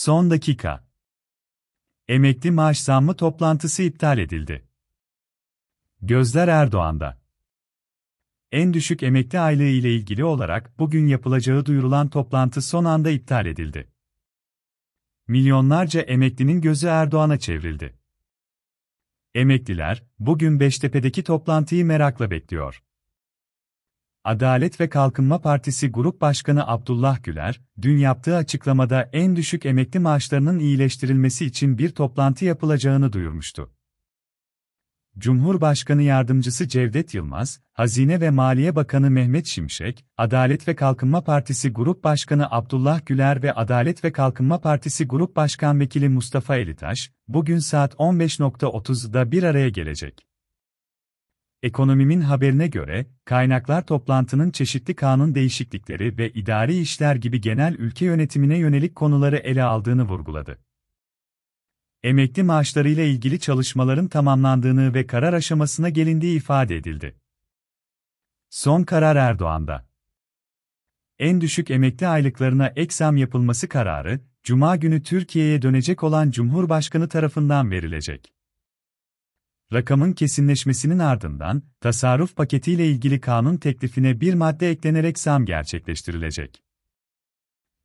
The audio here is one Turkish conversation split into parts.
Son dakika. Emekli maaş zammı toplantısı iptal edildi. Gözler Erdoğan'da. En düşük emekli aylığı ile ilgili olarak bugün yapılacağı duyurulan toplantı son anda iptal edildi. Milyonlarca emeklinin gözü Erdoğan'a çevrildi. Emekliler bugün Beştepe'deki toplantıyı merakla bekliyor. Adalet ve Kalkınma Partisi Grup Başkanı Abdullah Güler, dün yaptığı açıklamada en düşük emekli maaşlarının iyileştirilmesi için bir toplantı yapılacağını duyurmuştu. Cumhurbaşkanı Yardımcısı Cevdet Yılmaz, Hazine ve Maliye Bakanı Mehmet Şimşek, Adalet ve Kalkınma Partisi Grup Başkanı Abdullah Güler ve Adalet ve Kalkınma Partisi Grup Başkan Vekili Mustafa Elitaş, bugün saat 15.30'da bir araya gelecek. Ekonomimin haberine göre, kaynaklar toplantının çeşitli kanun değişiklikleri ve idari işler gibi genel ülke yönetimine yönelik konuları ele aldığını vurguladı. Emekli maaşlarıyla ilgili çalışmaların tamamlandığını ve karar aşamasına gelindiği ifade edildi. Son karar Erdoğan'da. En düşük emekli aylıklarına ek zam yapılması kararı, Cuma günü Türkiye'ye dönecek olan Cumhurbaşkanı tarafından verilecek. Rakamın kesinleşmesinin ardından, tasarruf paketiyle ilgili kanun teklifine bir madde eklenerek zam gerçekleştirilecek.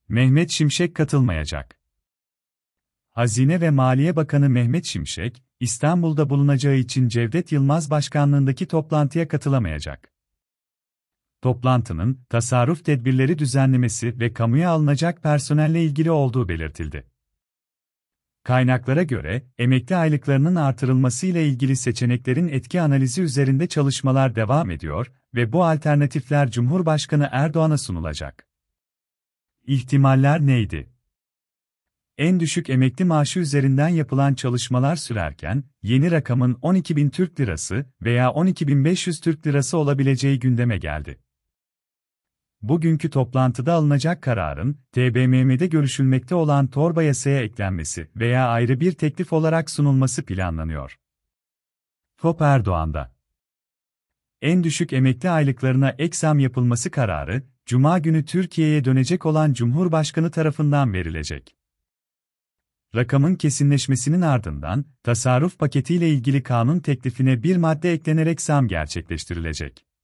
Mehmet Şimşek katılmayacak. Hazine ve Maliye Bakanı Mehmet Şimşek, İstanbul'da bulunacağı için Cevdet Yılmaz başkanlığındaki toplantıya katılamayacak. Toplantının tasarruf tedbirleri düzenlemesi ve kamuya alınacak personelle ilgili olduğu belirtildi. Kaynaklara göre, emekli aylıklarının artırılması ile ilgili seçeneklerin etki analizi üzerinde çalışmalar devam ediyor ve bu alternatifler Cumhurbaşkanı Erdoğan'a sunulacak. İhtimaller neydi? En düşük emekli maaşı üzerinden yapılan çalışmalar sürerken, yeni rakamın 12.000 Türk Lirası veya 12.500 Türk Lirası olabileceği gündeme geldi bugünkü toplantıda alınacak kararın, TBMM'de görüşülmekte olan torba yasaya eklenmesi veya ayrı bir teklif olarak sunulması planlanıyor. Top Erdoğan'da En düşük emekli aylıklarına ek zam yapılması kararı, Cuma günü Türkiye'ye dönecek olan Cumhurbaşkanı tarafından verilecek. Rakamın kesinleşmesinin ardından, tasarruf paketiyle ilgili kanun teklifine bir madde eklenerek zam gerçekleştirilecek.